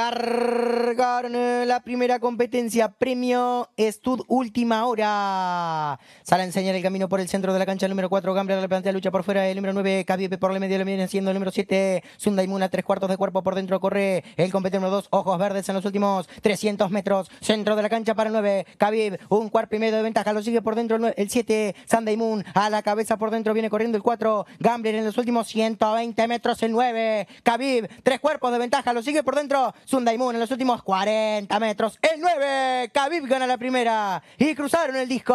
Cargaron la primera competencia. Premio Stud Última Hora. Sale a enseñar el camino por el centro de la cancha. El número 4, Gambler, la plantea lucha por fuera. El número 9, Kabib por la media. Lo viene haciendo el número 7, a Tres cuartos de cuerpo por dentro. Corre el competidor, número 2, Ojos Verdes en los últimos 300 metros. Centro de la cancha para el 9, Kavib. Un cuarto y medio de ventaja. Lo sigue por dentro el, 7 Sunday 7, A la cabeza por dentro viene corriendo el 4, Gambler en los últimos 120 metros. El 9, Kavib. Tres cuerpos de ventaja. Lo sigue por dentro. Sunday Moon en los últimos 40 metros. El 9, Khabib gana la primera y cruzaron el disco.